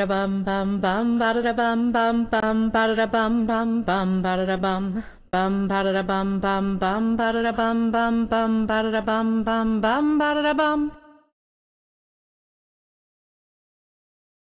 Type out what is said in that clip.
Bum bum bum ba da da bum bum bum ba da da bum bum bum ba da da bum bum ba da da bum bum bum ba da da bum bum bum ba da da bum bum bum ba da da bum